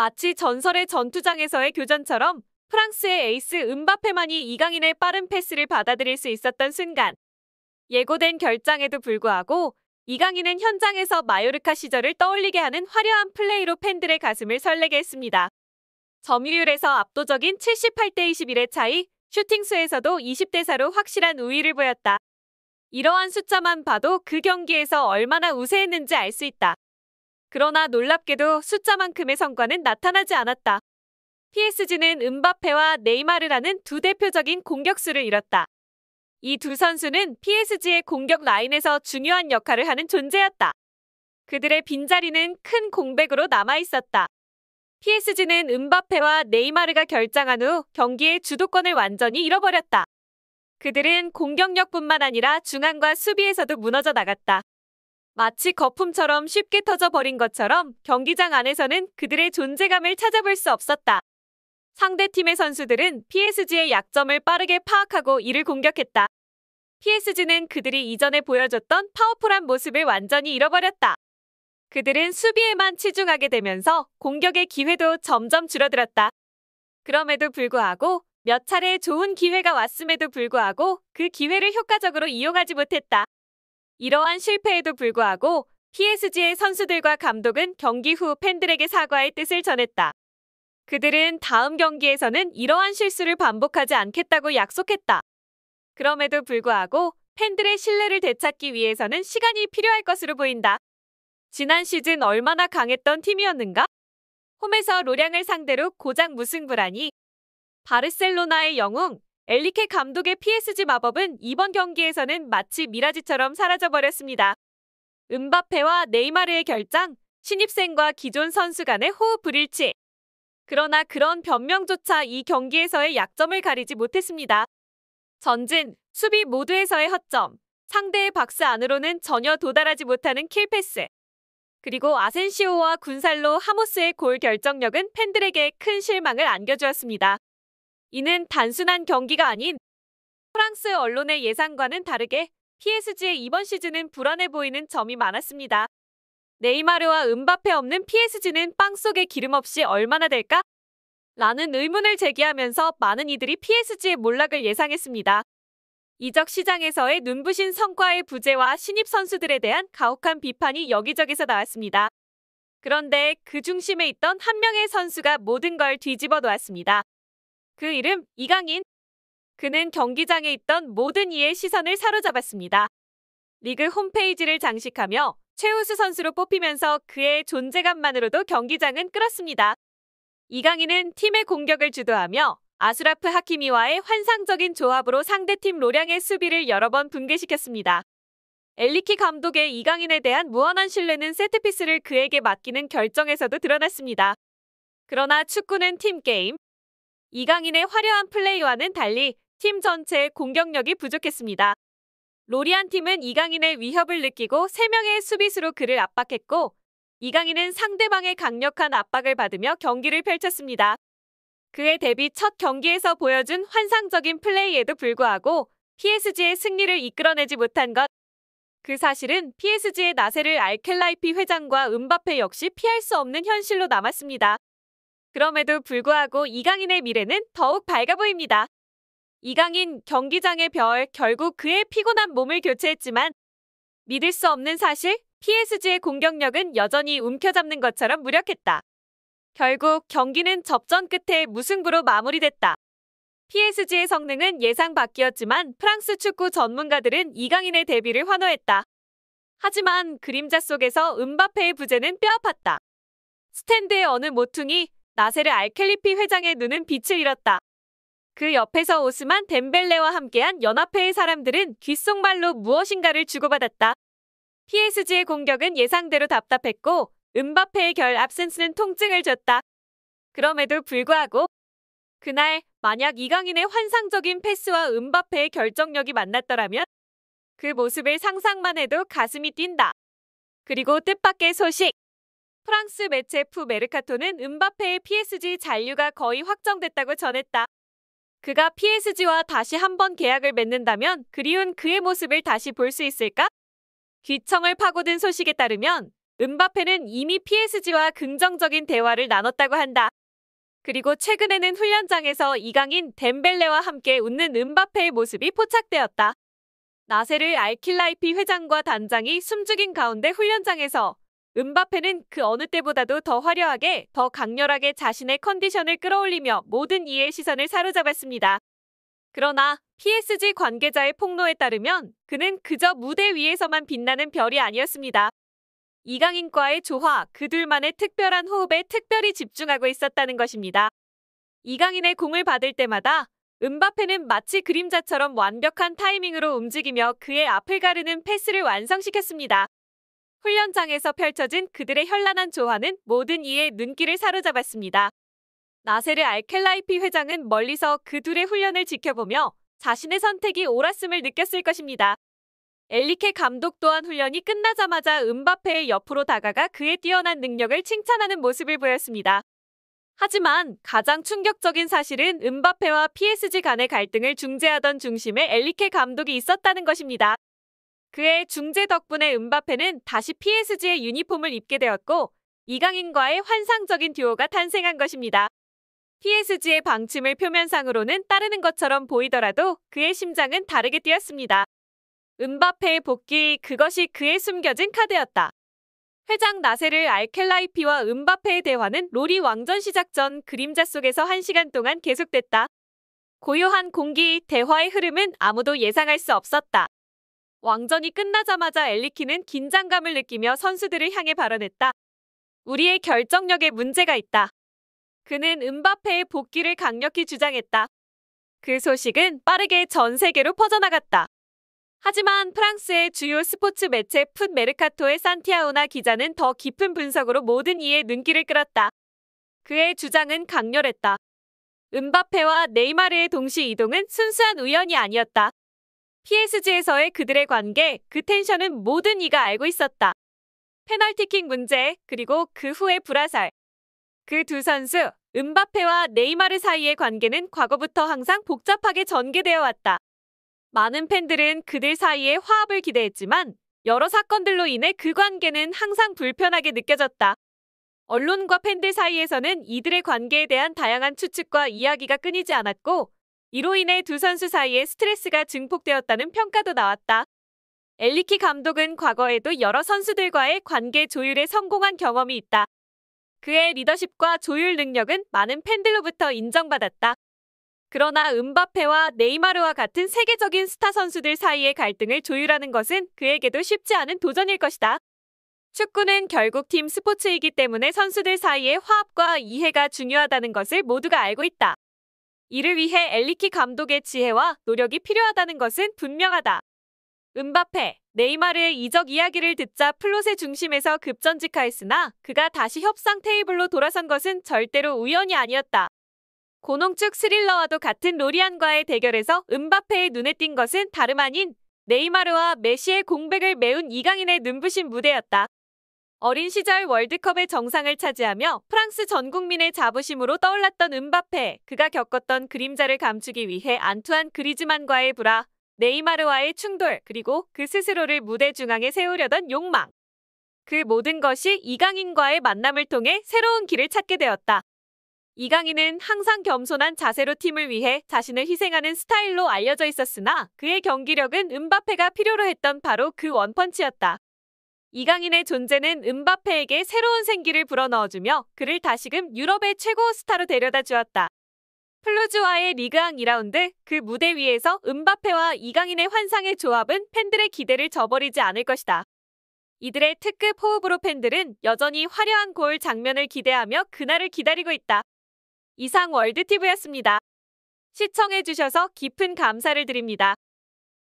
마치 전설의 전투장에서의 교전처럼 프랑스의 에이스 은바페만이 이강인의 빠른 패스를 받아들일 수 있었던 순간 예고된 결장에도 불구하고 이강인은 현장에서 마요르카 시절을 떠올리게 하는 화려한 플레이로 팬들의 가슴을 설레게 했습니다. 점유율에서 압도적인 78대 21의 차이, 슈팅 수에서도 20대 4로 확실한 우위를 보였다. 이러한 숫자만 봐도 그 경기에서 얼마나 우세했는지 알 수 있다. 그러나 놀랍게도 숫자만큼의 성과는 나타나지 않았다. PSG는 은바페와 네이마르라는 두 대표적인 공격수를 잃었다. 이 두 선수는 PSG의 공격 라인에서 중요한 역할을 하는 존재였다. 그들의 빈자리는 큰 공백으로 남아 있었다. PSG는 은바페와 네이마르가 결장한 후 경기의 주도권을 완전히 잃어버렸다. 그들은 공격력뿐만 아니라 중앙과 수비에서도 무너져 나갔다. 마치 거품처럼 쉽게 터져버린 것처럼 경기장 안에서는 그들의 존재감을 찾아볼 수 없었다. 상대팀의 선수들은 PSG의 약점을 빠르게 파악하고 이를 공격했다. PSG는 그들이 이전에 보여줬던 파워풀한 모습을 완전히 잃어버렸다. 그들은 수비에만 치중하게 되면서 공격의 기회도 점점 줄어들었다. 그럼에도 불구하고 몇 차례 좋은 기회가 왔음에도 불구하고 그 기회를 효과적으로 이용하지 못했다. 이러한 실패에도 불구하고 PSG의 선수들과 감독은 경기 후 팬들에게 사과의 뜻을 전했다. 그들은 다음 경기에서는 이러한 실수를 반복하지 않겠다고 약속했다. 그럼에도 불구하고 팬들의 신뢰를 되찾기 위해서는 시간이 필요할 것으로 보인다. 지난 시즌 얼마나 강했던 팀이었는가? 홈에서 로량을 상대로 고작 무승부라니. 바르셀로나의 영웅 엘리케 감독의 PSG 마법은 이번 경기에서는 마치 미라지처럼 사라져버렸습니다. 은바페와 네이마르의 결장, 신입생과 기존 선수 간의 호흡 불일치. 그러나 그런 변명조차 이 경기에서의 약점을 가리지 못했습니다. 전진, 수비 모두에서의 허점, 상대의 박스 안으로는 전혀 도달하지 못하는 킬패스. 그리고 아센시오와 군살로 하모스의 골 결정력은 팬들에게 큰 실망을 안겨주었습니다. 이는 단순한 경기가 아닌 프랑스 언론의 예상과는 다르게 PSG의 이번 시즌은 불안해 보이는 점이 많았습니다. 네이마르와 은바페 없는 PSG는 빵 속에 기름 없이 얼마나 될까? 라는 의문을 제기하면서 많은 이들이 PSG의 몰락을 예상했습니다. 이적 시장에서의 눈부신 성과의 부재와 신입 선수들에 대한 가혹한 비판이 여기저기서 나왔습니다. 그런데 그 중심에 있던 한 명의 선수가 모든 걸 뒤집어 놓았습니다. 그 이름 이강인. 그는 경기장에 있던 모든 이의 시선을 사로잡았습니다. 리그 홈페이지를 장식하며 최우수 선수로 뽑히면서 그의 존재감만으로도 경기장은 끌었습니다. 이강인은 팀의 공격을 주도하며 아수라프 하키미와의 환상적인 조합으로 상대팀 로량의 수비를 여러 번 붕괴시켰습니다. 엘리키 감독의 이강인에 대한 무한한 신뢰는 세트피스를 그에게 맡기는 결정에서도 드러났습니다. 그러나 축구는 팀게임, 이강인의 화려한 플레이와는 달리 팀 전체의 공격력이 부족했습니다. 로리안 팀은 이강인의 위협을 느끼고 3명의 수비수로 그를 압박했고 이강인은 상대방의 강력한 압박을 받으며 경기를 펼쳤습니다. 그의 데뷔 첫 경기에서 보여준 환상적인 플레이에도 불구하고 PSG의 승리를 이끌어내지 못한 것. 그 사실은 PSG의 나세를 알켈라이피 회장과 은바페 역시 피할 수 없는 현실로 남았습니다. 그럼에도 불구하고 이강인의 미래는 더욱 밝아 보입니다. 이강인 경기장의 별 결국 그의 피곤한 몸을 교체했지만 믿을 수 없는 사실 PSG의 공격력은 여전히 움켜잡는 것처럼 무력했다. 결국 경기는 접전 끝에 무승부로 마무리됐다. PSG의 성능은 예상 밖이었지만 프랑스 축구 전문가들은 이강인의 데뷔를 환호했다. 하지만 그림자 속에서 은바페의 부재는 뼈아팠다. 스탠드의 어느 모퉁이 나세르 알켈리피 회장의 눈은 빛을 잃었다. 그 옆에서 오스만 덴벨레와 함께한 연합회의 사람들은 귓속말로 무엇인가를 주고받았다. PSG의 공격은 예상대로 답답했고 음바페의 결 압센스는 통증을 줬다. 그럼에도 불구하고 그날 만약 이강인의 환상적인 패스와 음바페의 결정력이 만났더라면 그 모습을 상상만 해도 가슴이 뛴다. 그리고 뜻밖의 소식. 프랑스 매체 푸 메르카토는 은바페의 PSG 잔류가 거의 확정됐다고 전했다. 그가 PSG와 다시 한번 계약을 맺는다면 그리운 그의 모습을 다시 볼 수 있을까? 귀청을 파고든 소식에 따르면 은바페는 이미 PSG와 긍정적인 대화를 나눴다고 한다. 그리고 최근에는 훈련장에서 이강인 덴벨레와 함께 웃는 은바페의 모습이 포착되었다. 나세를 알킬라이피 회장과 단장이 숨죽인 가운데 훈련장에서 은바페는 그 어느 때보다도 더 화려하게, 더 강렬하게 자신의 컨디션을 끌어올리며 모든 이의 시선을 사로잡았습니다. 그러나 PSG 관계자의 폭로에 따르면 그는 그저 무대 위에서만 빛나는 별이 아니었습니다. 이강인과의 조화, 그들만의 특별한 호흡에 특별히 집중하고 있었다는 것입니다. 이강인의 공을 받을 때마다 은바페는 마치 그림자처럼 완벽한 타이밍으로 움직이며 그의 앞을 가르는 패스를 완성시켰습니다. 훈련장에서 펼쳐진 그들의 현란한 조화는 모든 이의 눈길을 사로잡았습니다. 나세르 알켈라이피 회장은 멀리서 그 둘의 훈련을 지켜보며 자신의 선택이 옳았음을 느꼈을 것입니다. 엘리케 감독 또한 훈련이 끝나자마자 은바페의 옆으로 다가가 그의 뛰어난 능력을 칭찬하는 모습을 보였습니다. 하지만 가장 충격적인 사실은 은바페와 PSG 간의 갈등을 중재하던 중심에 엘리케 감독이 있었다는 것입니다. 그의 중재 덕분에 은바페는 다시 PSG의 유니폼을 입게 되었고 이강인과의 환상적인 듀오가 탄생한 것입니다. PSG의 방침을 표면상으로는 따르는 것처럼 보이더라도 그의 심장은 다르게 뛰었습니다. 은바페의 복귀, 그것이 그의 숨겨진 카드였다. 회장 나세를 알켈라이피와 은바페의 대화는 로리 왕전 시작 전 그림자 속에서 1시간 동안 계속됐다. 고요한 공기, 대화의 흐름은 아무도 예상할 수 없었다. 왕전이 끝나자마자 엘리키는 긴장감을 느끼며 선수들을 향해 발언했다. 우리의 결정력에 문제가 있다. 그는 은바페의 복귀를 강력히 주장했다. 그 소식은 빠르게 전 세계로 퍼져나갔다. 하지만 프랑스의 주요 스포츠 매체 풋 메르카토의 산티아우나 기자는 더 깊은 분석으로 모든 이의 눈길을 끌었다. 그의 주장은 강렬했다. 은바페와 네이마르의 동시 이동은 순수한 우연이 아니었다. PSG에서의 그들의 관계, 그 텐션은 모든 이가 알고 있었다. 페널티킥 문제, 그리고 그 후의 브라살그 두 선수, 은바페와 네이마르 사이의 관계는 과거부터 항상 복잡하게 전개되어 왔다. 많은 팬들은 그들 사이의 화합을 기대했지만 여러 사건들로 인해 그 관계는 항상 불편하게 느껴졌다. 언론과 팬들 사이에서는 이들의 관계에 대한 다양한 추측과 이야기가 끊이지 않았고 이로 인해 두 선수 사이에 스트레스가 증폭되었다는 평가도 나왔다. 엘리키 감독은 과거에도 여러 선수들과의 관계 조율에 성공한 경험이 있다. 그의 리더십과 조율 능력은 많은 팬들로부터 인정받았다. 그러나 은바페와 네이마르와 같은 세계적인 스타 선수들 사이의 갈등을 조율하는 것은 그에게도 쉽지 않은 도전일 것이다. 축구는 결국 팀 스포츠이기 때문에 선수들 사이의 화합과 이해가 중요하다는 것을 모두가 알고 있다. 이를 위해 엘리키 감독의 지혜와 노력이 필요하다는 것은 분명하다. 은바페, 네이마르의 이적 이야기를 듣자 플롯의 중심에서 급전직하였으나 그가 다시 협상 테이블로 돌아선 것은 절대로 우연이 아니었다. 고농축 스릴러와도 같은 로리안과의 대결에서 은바페의 눈에 띈 것은 다름 아닌 네이마르와 메시의 공백을 메운 이강인의 눈부신 무대였다. 어린 시절 월드컵의 정상을 차지하며 프랑스 전 국민의 자부심으로 떠올랐던 은바페, 그가 겪었던 그림자를 감추기 위해 안투안 그리즈만과의 불화, 네이마르와의 충돌, 그리고 그 스스로를 무대 중앙에 세우려던 욕망. 그 모든 것이 이강인과의 만남을 통해 새로운 길을 찾게 되었다. 이강인은 항상 겸손한 자세로 팀을 위해 자신을 희생하는 스타일로 알려져 있었으나 그의 경기력은 은바페가 필요로 했던 바로 그 원펀치였다. 이강인의 존재는 은바페에게 새로운 생기를 불어넣어주며 그를 다시금 유럽의 최고 스타로 데려다 주었다. 플루즈와의 리그앙 2라운드 그 무대 위에서 은바페와 이강인의 환상의 조합은 팬들의 기대를 저버리지 않을 것이다. 이들의 특급 호흡으로 팬들은 여전히 화려한 골 장면을 기대하며 그날을 기다리고 있다. 이상 월드TV였습니다. 시청해주셔서 깊은 감사를 드립니다.